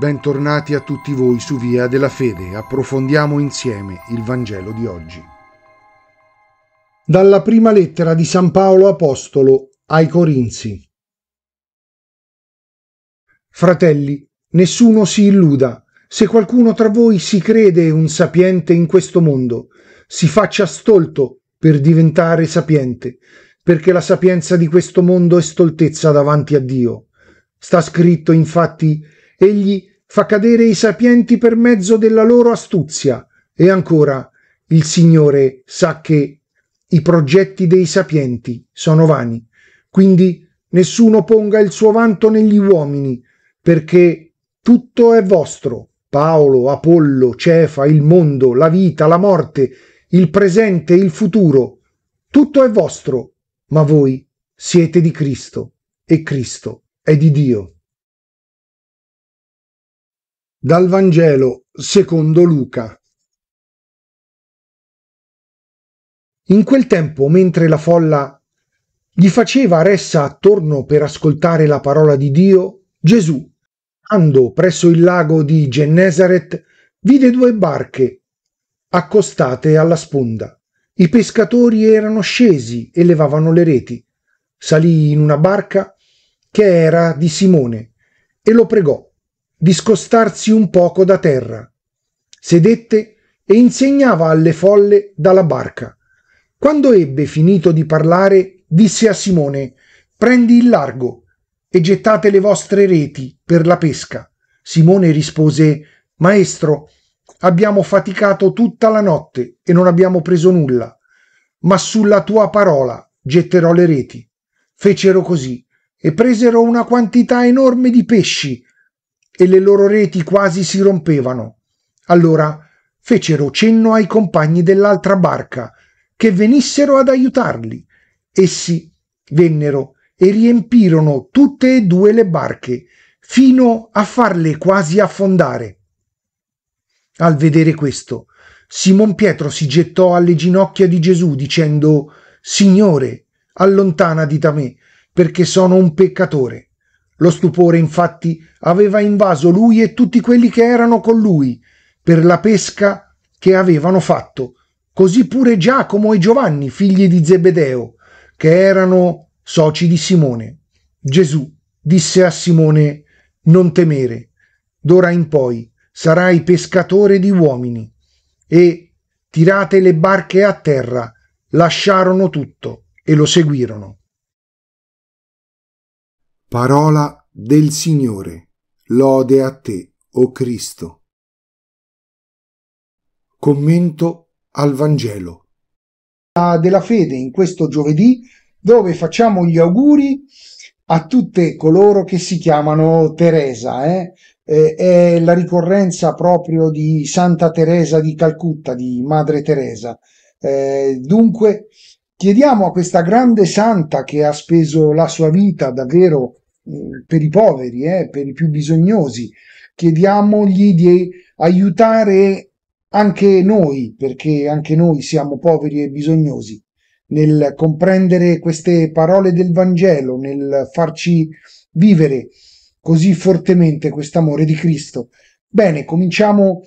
Bentornati a tutti voi su Via della Fede, approfondiamo insieme il Vangelo di oggi. Dalla prima lettera di San Paolo Apostolo ai Corinzi. Fratelli, nessuno si illuda. Se qualcuno tra voi si crede un sapiente in questo mondo, si faccia stolto per diventare sapiente, perché la sapienza di questo mondo è stoltezza davanti a Dio. Sta scritto infatti, egli fa cadere i sapienti per mezzo della loro astuzia e ancora il Signore sa che i progetti dei sapienti sono vani, quindi nessuno ponga il suo vanto negli uomini, perché tutto è vostro, Paolo, Apollo, Cefa, il mondo, la vita, la morte, il presente, il futuro, tutto è vostro, ma voi siete di Cristo e Cristo è di Dio. Dal Vangelo secondo Luca. In quel tempo, mentre la folla gli faceva ressa attorno per ascoltare la parola di Dio, Gesù, andò presso il lago di Gennesaret, vide due barche accostate alla sponda. I pescatori erano scesi e levavano le reti. Salì in una barca che era di Simone e lo pregò di scostarsi un poco da terra. Sedette e insegnava alle folle dalla barca. Quando ebbe finito di parlare, disse a Simone, prendi il largo e gettate le vostre reti per la pesca. Simone rispose, Maestro, abbiamo faticato tutta la notte e non abbiamo preso nulla, ma sulla tua parola getterò le reti. Fecero così e presero una quantità enorme di pesci e le loro reti quasi si rompevano. Allora fecero cenno ai compagni dell'altra barca che venissero ad aiutarli. Essi vennero e riempirono tutte e due le barche fino a farle quasi affondare. Al vedere questo, Simon Pietro si gettò alle ginocchia di Gesù dicendo Signore, allontana di da me, perché sono un peccatore. Lo stupore, infatti, aveva invaso lui e tutti quelli che erano con lui per la pesca che avevano fatto, così pure Giacomo e Giovanni, figli di Zebedeo, che erano soci di Simone. Gesù disse a Simone, non temere, d'ora in poi sarai pescatore di uomini. E, tirate le barche a terra, lasciarono tutto e lo seguirono. Parola del Signore, lode a te, o Cristo. Commento al Vangelo. Della fede in questo giovedì, dove facciamo gli auguri a tutte coloro che si chiamano Teresa. Eh? eh, è la ricorrenza proprio di Santa Teresa di Calcutta, di Madre Teresa. Eh, dunque, chiediamo a questa grande santa che ha speso la sua vita davvero eh, per i poveri, eh, per i più bisognosi. Chiediamogli di aiutare anche noi, perché anche noi siamo poveri e bisognosi, nel comprendere queste parole del Vangelo, nel farci vivere così fortemente quest'amore di Cristo. Bene, cominciamo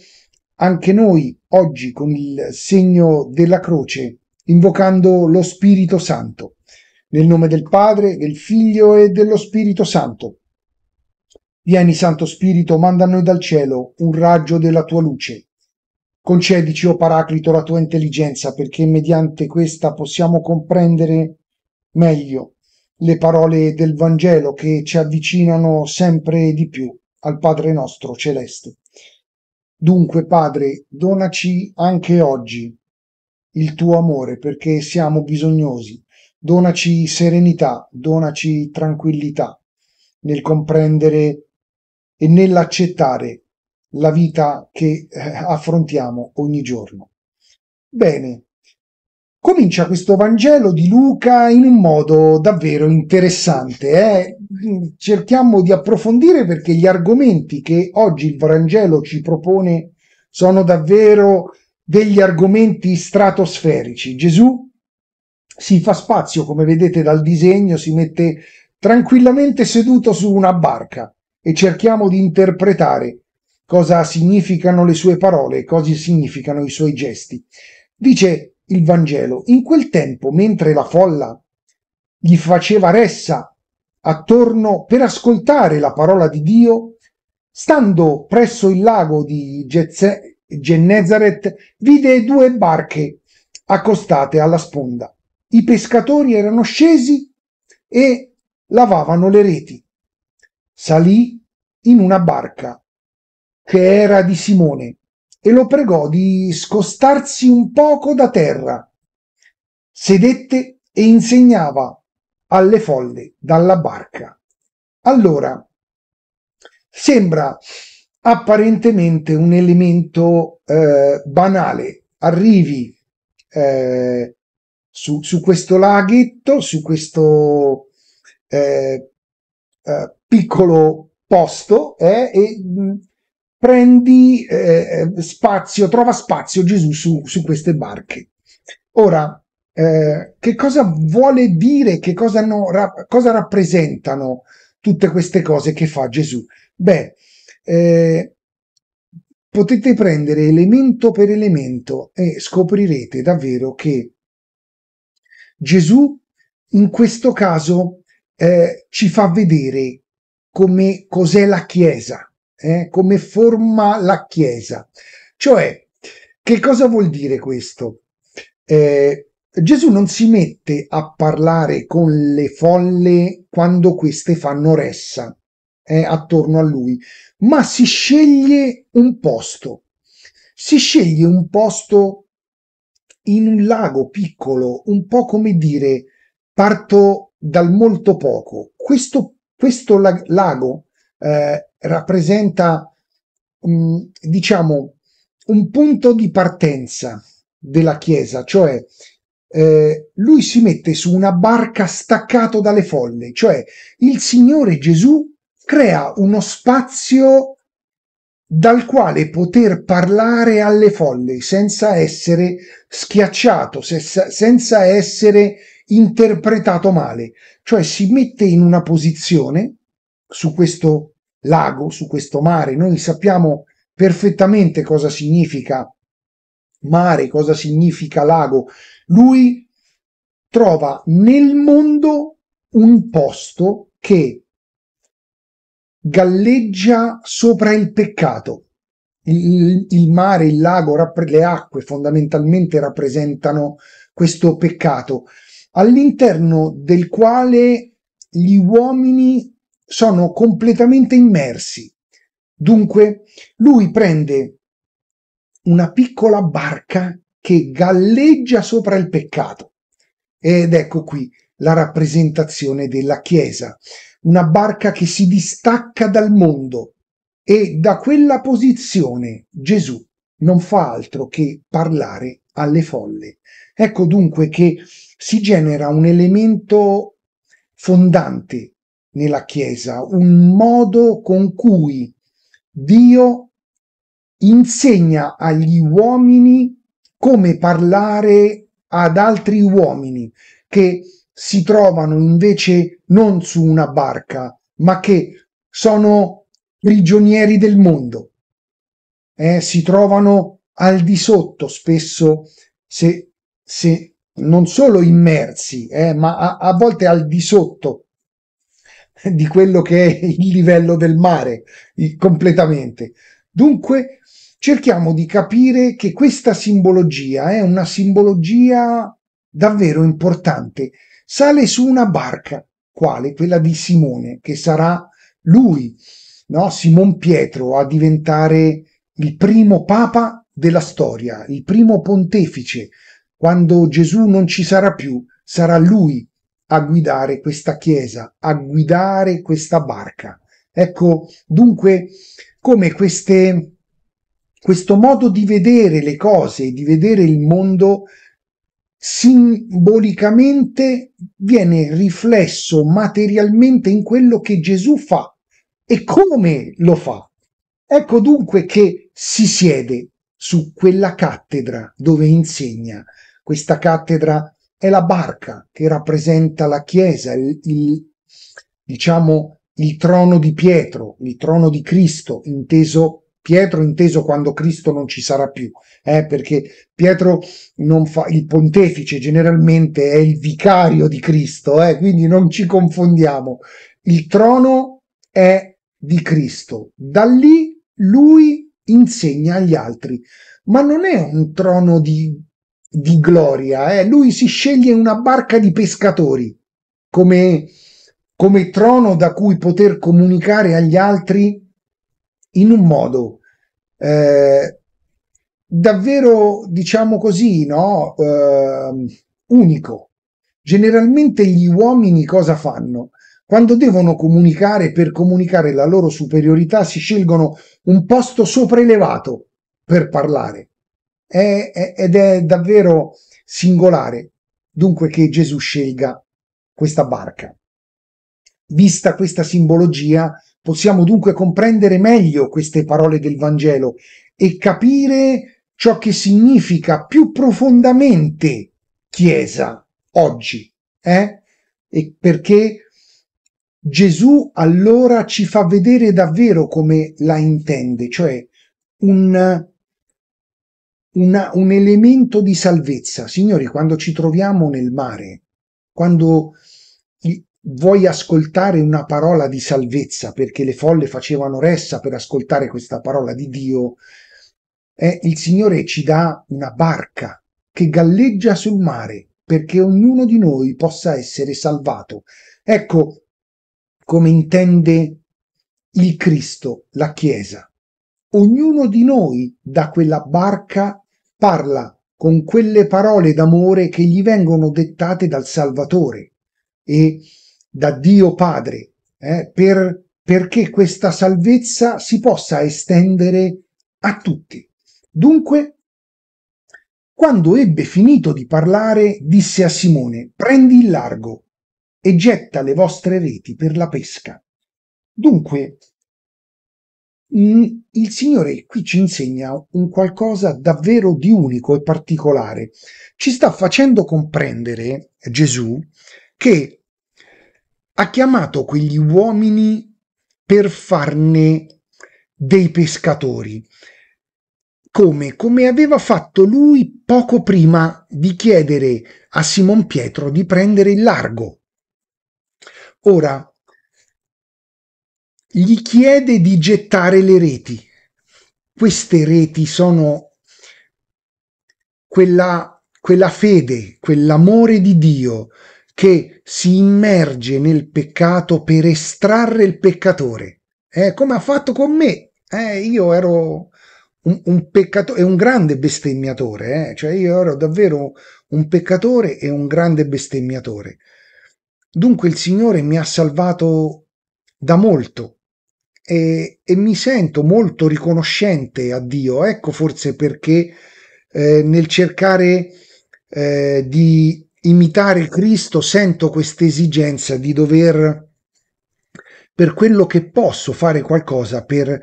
anche noi oggi con il segno della croce, invocando lo Spirito Santo. Nel nome del Padre, del Figlio e dello Spirito Santo. Vieni, Santo Spirito, manda a noi dal cielo un raggio della tua luce. Concedici, o oh Paraclito, la tua intelligenza, perché mediante questa possiamo comprendere meglio le parole del Vangelo che ci avvicinano sempre di più al Padre nostro celeste. Dunque, Padre, donaci anche oggi il tuo amore, perché siamo bisognosi donaci serenità, donaci tranquillità nel comprendere e nell'accettare la vita che eh, affrontiamo ogni giorno. Bene, comincia questo Vangelo di Luca in un modo davvero interessante. Eh? Cerchiamo di approfondire perché gli argomenti che oggi il Vangelo ci propone sono davvero degli argomenti stratosferici. Gesù si fa spazio, come vedete dal disegno, si mette tranquillamente seduto su una barca e cerchiamo di interpretare cosa significano le sue parole, cosa significano i suoi gesti. Dice il Vangelo, in quel tempo, mentre la folla gli faceva ressa attorno per ascoltare la parola di Dio, stando presso il lago di Genezaret, vide due barche accostate alla sponda i pescatori erano scesi e lavavano le reti. Salì in una barca che era di Simone e lo pregò di scostarsi un poco da terra. Sedette e insegnava alle folle dalla barca. Allora, sembra apparentemente un elemento eh, banale. Arrivi eh, su, su questo laghetto, su questo eh, eh, piccolo posto eh, e mh, mm, prendi eh, eh, spazio, trova spazio Gesù su, su queste barche. Ora, eh, che cosa vuole dire, che cosa, no, rap, cosa rappresentano tutte queste cose che fa Gesù? Beh, eh, potete prendere elemento per elemento e scoprirete davvero che Gesù in questo caso eh, ci fa vedere come cos'è la Chiesa, eh, come forma la Chiesa. Cioè, che cosa vuol dire questo? Eh, Gesù non si mette a parlare con le folle quando queste fanno ressa eh, attorno a lui, ma si sceglie un posto, si sceglie un posto in un lago piccolo, un po' come dire parto dal molto poco. Questo, questo lag- lago eh, rappresenta, mh, mm, diciamo, un punto di partenza della Chiesa, cioè eh, lui si mette su una barca staccato dalle folle, cioè il Signore Gesù crea uno spazio dal quale poter parlare alle folle senza essere schiacciato, senza essere interpretato male, cioè si mette in una posizione su questo lago, su questo mare, noi sappiamo perfettamente cosa significa mare, cosa significa lago, lui trova nel mondo un posto che galleggia sopra il peccato. Il, il mare, il lago, le acque fondamentalmente rappresentano questo peccato, all'interno del quale gli uomini sono completamente immersi. Dunque, lui prende una piccola barca che galleggia sopra il peccato. Ed ecco qui la rappresentazione della Chiesa una barca che si distacca dal mondo e da quella posizione Gesù non fa altro che parlare alle folle. Ecco dunque che si genera un elemento fondante nella Chiesa, un modo con cui Dio insegna agli uomini come parlare ad altri uomini che si trovano invece non su una barca, ma che sono prigionieri del mondo. Eh, si trovano al di sotto spesso, se, se non solo immersi, eh, ma a, a volte al di sotto di quello che è il livello del mare completamente. Dunque cerchiamo di capire che questa simbologia è una simbologia davvero importante. Sale su una barca, quale? Quella di Simone, che sarà lui, no? Simon Pietro, a diventare il primo papa della storia, il primo pontefice. Quando Gesù non ci sarà più, sarà lui a guidare questa chiesa, a guidare questa barca. Ecco dunque come queste, questo modo di vedere le cose, di vedere il mondo, simbolicamente viene riflesso materialmente in quello che Gesù fa e come lo fa. Ecco dunque che si siede su quella cattedra dove insegna. Questa cattedra è la barca che rappresenta la Chiesa, il, il diciamo il trono di Pietro, il trono di Cristo, inteso Pietro inteso quando Cristo non ci sarà più, eh, perché Pietro non fa il pontefice generalmente è il vicario di Cristo, eh, quindi non ci confondiamo. Il trono è di Cristo. Da lì lui insegna agli altri, ma non è un trono di, di gloria, eh. lui si sceglie una barca di pescatori come, come trono da cui poter comunicare agli altri in un modo eh, davvero, diciamo così, no? Eh, unico. Generalmente gli uomini cosa fanno? Quando devono comunicare, per comunicare la loro superiorità, si scelgono un posto sopraelevato per parlare. È, è, ed è davvero singolare, dunque, che Gesù scelga questa barca. Vista questa simbologia, Possiamo dunque comprendere meglio queste parole del Vangelo e capire ciò che significa più profondamente Chiesa oggi. Eh? E perché Gesù allora ci fa vedere davvero come la intende, cioè un, una, un elemento di salvezza. Signori, quando ci troviamo nel mare, quando vuoi ascoltare una parola di salvezza, perché le folle facevano ressa per ascoltare questa parola di Dio, eh, il Signore ci dà una barca che galleggia sul mare perché ognuno di noi possa essere salvato. Ecco come intende il Cristo, la Chiesa. Ognuno di noi da quella barca parla con quelle parole d'amore che gli vengono dettate dal Salvatore e da Dio Padre, eh, per, perché questa salvezza si possa estendere a tutti. Dunque, quando ebbe finito di parlare, disse a Simone, prendi il largo e getta le vostre reti per la pesca. Dunque, mm, il Signore qui ci insegna un qualcosa davvero di unico e particolare. Ci sta facendo comprendere Gesù che ha chiamato quegli uomini per farne dei pescatori. Come? Come aveva fatto lui poco prima di chiedere a Simon Pietro di prendere il largo. Ora, gli chiede di gettare le reti. Queste reti sono quella, quella fede, quell'amore di Dio, che si immerge nel peccato per estrarre il peccatore, eh, come ha fatto con me. Eh, io ero un, un peccatore e un grande bestemmiatore, eh? cioè io ero davvero un peccatore e un grande bestemmiatore. Dunque il Signore mi ha salvato da molto e, e mi sento molto riconoscente a Dio, ecco forse perché eh, nel cercare eh, di imitare Cristo, sento questa esigenza di dover, per quello che posso, fare qualcosa per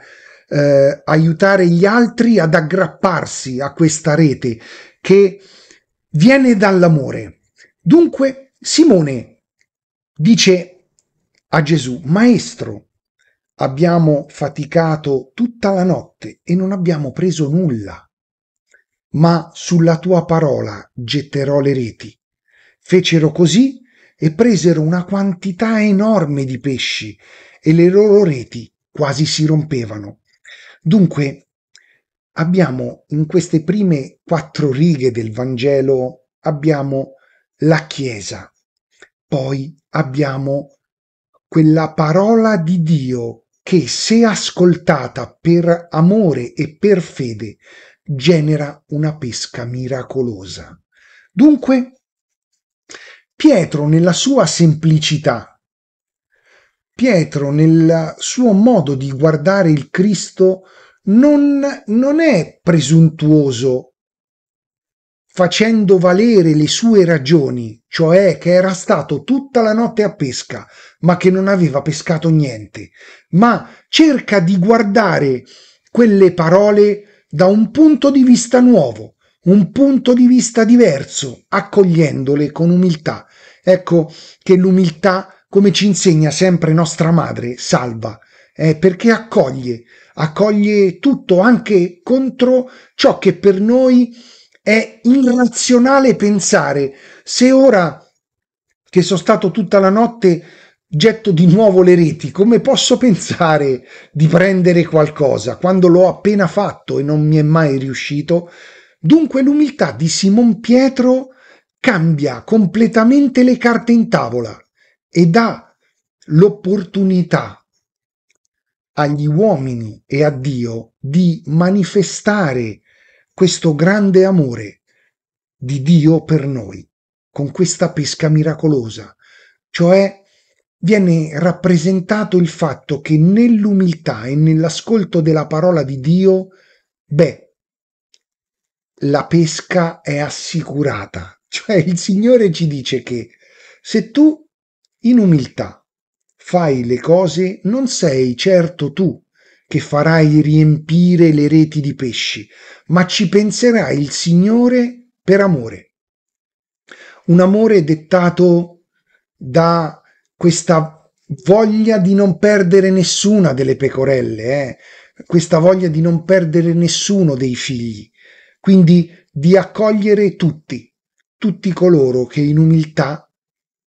eh, aiutare gli altri ad aggrapparsi a questa rete che viene dall'amore. Dunque Simone dice a Gesù, Maestro, abbiamo faticato tutta la notte e non abbiamo preso nulla, ma sulla tua parola getterò le reti. Fecero così e presero una quantità enorme di pesci e le loro reti quasi si rompevano. Dunque, abbiamo in queste prime quattro righe del Vangelo, abbiamo la Chiesa, poi abbiamo quella parola di Dio che, se ascoltata per amore e per fede, genera una pesca miracolosa. Dunque, Pietro nella sua semplicità, Pietro nel suo modo di guardare il Cristo non, non è presuntuoso facendo valere le sue ragioni, cioè che era stato tutta la notte a pesca, ma che non aveva pescato niente, ma cerca di guardare quelle parole da un punto di vista nuovo, un punto di vista diverso, accogliendole con umiltà Ecco che l'umiltà, come ci insegna sempre nostra madre, salva, eh, perché accoglie, accoglie tutto anche contro ciò che per noi è irrazionale pensare. Se ora che sono stato tutta la notte getto di nuovo le reti, come posso pensare di prendere qualcosa quando l'ho appena fatto e non mi è mai riuscito? Dunque l'umiltà di Simon Pietro cambia completamente le carte in tavola e dà l'opportunità agli uomini e a Dio di manifestare questo grande amore di Dio per noi con questa pesca miracolosa, cioè viene rappresentato il fatto che nell'umiltà e nell'ascolto della parola di Dio, beh, la pesca è assicurata, cioè il Signore ci dice che se tu in umiltà fai le cose, non sei certo tu che farai riempire le reti di pesci, ma ci penserà il Signore per amore. Un amore dettato da questa voglia di non perdere nessuna delle pecorelle, eh? questa voglia di non perdere nessuno dei figli, quindi di accogliere tutti, tutti coloro che in umiltà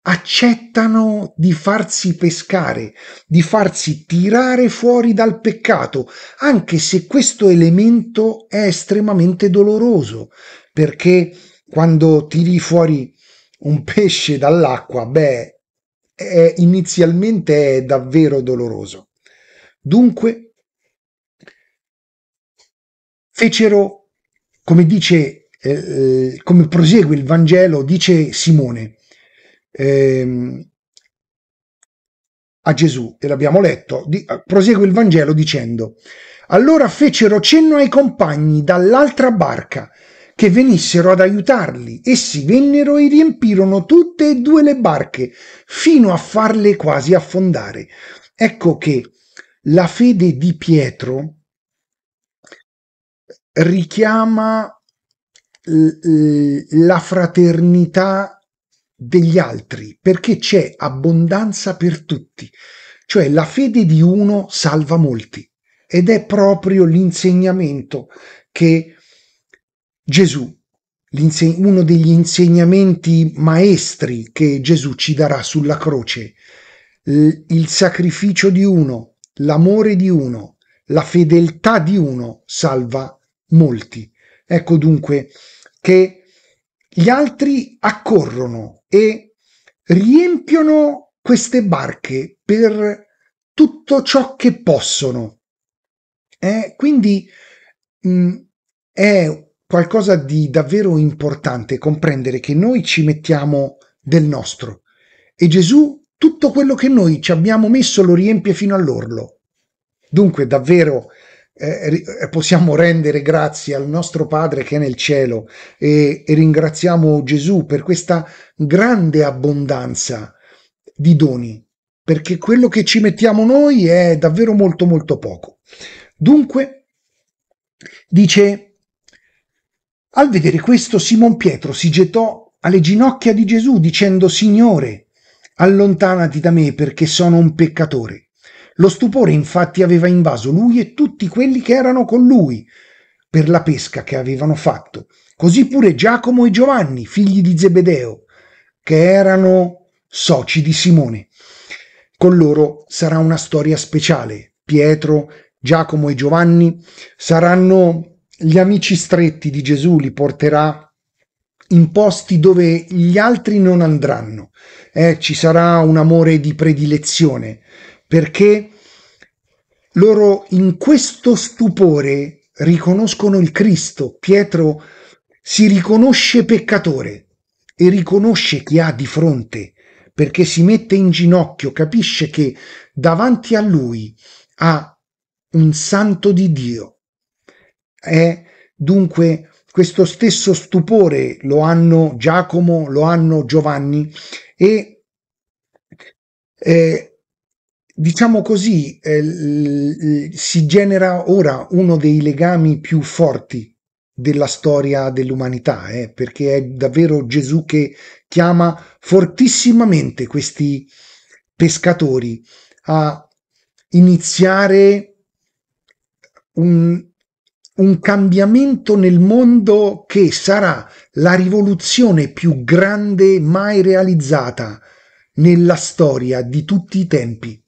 accettano di farsi pescare, di farsi tirare fuori dal peccato, anche se questo elemento è estremamente doloroso, perché quando tiri fuori un pesce dall'acqua, beh, è, inizialmente è davvero doloroso. Dunque, fecero, come dice eh, eh, come prosegue il Vangelo, dice Simone eh, a Gesù, e l'abbiamo letto, di, eh, prosegue il Vangelo dicendo, allora fecero cenno ai compagni dall'altra barca che venissero ad aiutarli. Essi vennero e riempirono tutte e due le barche, fino a farle quasi affondare. Ecco che la fede di Pietro richiama la fraternità degli altri, perché c'è abbondanza per tutti. Cioè la fede di uno salva molti ed è proprio l'insegnamento che Gesù, uno degli insegnamenti maestri che Gesù ci darà sulla croce, il sacrificio di uno, l'amore di uno, la fedeltà di uno salva molti. Ecco dunque che gli altri accorrono e riempiono queste barche per tutto ciò che possono. Eh, quindi mh, mm, è qualcosa di davvero importante comprendere che noi ci mettiamo del nostro e Gesù tutto quello che noi ci abbiamo messo lo riempie fino all'orlo. Dunque davvero eh, eh, possiamo rendere grazie al nostro Padre che è nel cielo e, e ringraziamo Gesù per questa grande abbondanza di doni, perché quello che ci mettiamo noi è davvero molto molto poco. Dunque, dice, al vedere questo Simon Pietro si gettò alle ginocchia di Gesù dicendo, Signore, allontanati da me perché sono un peccatore. Lo stupore infatti aveva invaso lui e tutti quelli che erano con lui per la pesca che avevano fatto, così pure Giacomo e Giovanni, figli di Zebedeo, che erano soci di Simone. Con loro sarà una storia speciale. Pietro, Giacomo e Giovanni saranno gli amici stretti di Gesù, li porterà in posti dove gli altri non andranno. Eh, ci sarà un amore di predilezione perché loro in questo stupore riconoscono il Cristo. Pietro si riconosce peccatore e riconosce chi ha di fronte perché si mette in ginocchio, capisce che davanti a lui ha un santo di Dio. È dunque questo stesso stupore lo hanno Giacomo, lo hanno Giovanni e eh, diciamo così, eh, si genera ora uno dei legami più forti della storia dell'umanità, eh, perché è davvero Gesù che chiama fortissimamente questi pescatori a iniziare un, un cambiamento nel mondo che sarà la rivoluzione più grande mai realizzata nella storia di tutti i tempi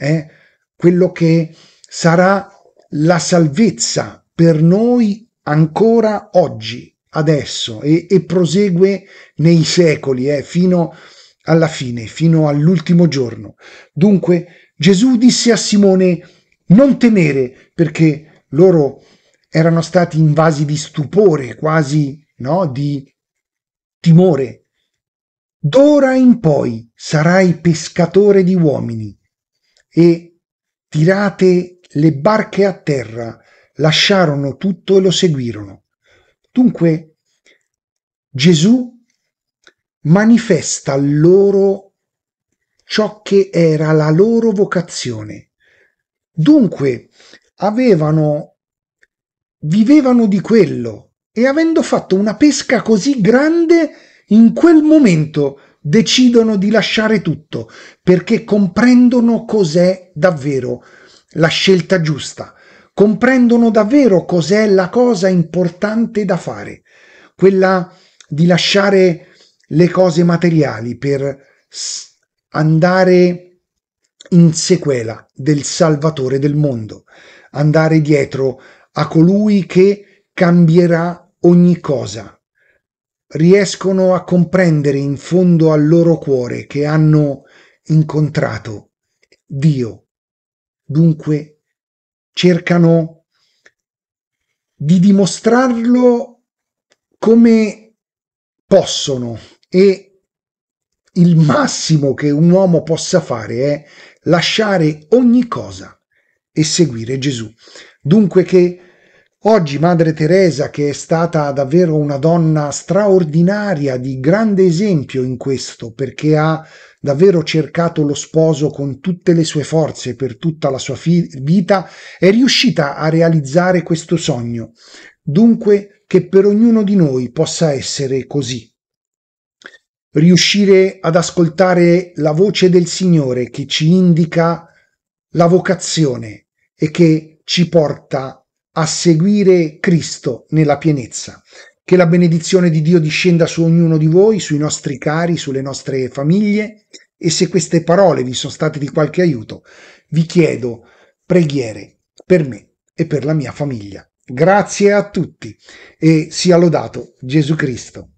è eh, quello che sarà la salvezza per noi ancora oggi, adesso, e, e prosegue nei secoli, eh, fino alla fine, fino all'ultimo giorno. Dunque Gesù disse a Simone non temere perché loro erano stati invasi di stupore, quasi no, di timore. D'ora in poi sarai pescatore di uomini e, tirate le barche a terra, lasciarono tutto e lo seguirono. Dunque Gesù manifesta loro ciò che era la loro vocazione. Dunque avevano vivevano di quello e avendo fatto una pesca così grande in quel momento decidono di lasciare tutto perché comprendono cos'è davvero la scelta giusta, comprendono davvero cos'è la cosa importante da fare, quella di lasciare le cose materiali per andare in sequela del Salvatore del mondo, andare dietro a colui che cambierà ogni cosa riescono a comprendere in fondo al loro cuore che hanno incontrato Dio. Dunque cercano di dimostrarlo come possono e il massimo che un uomo possa fare è lasciare ogni cosa e seguire Gesù. Dunque che Oggi Madre Teresa, che è stata davvero una donna straordinaria, di grande esempio in questo, perché ha davvero cercato lo sposo con tutte le sue forze per tutta la sua vita, è riuscita a realizzare questo sogno. Dunque, che per ognuno di noi possa essere così. Riuscire ad ascoltare la voce del Signore che ci indica la vocazione e che ci porta a seguire Cristo nella pienezza. Che la benedizione di Dio discenda su ognuno di voi, sui nostri cari, sulle nostre famiglie e se queste parole vi sono state di qualche aiuto, vi chiedo preghiere per me e per la mia famiglia. Grazie a tutti e sia lodato Gesù Cristo.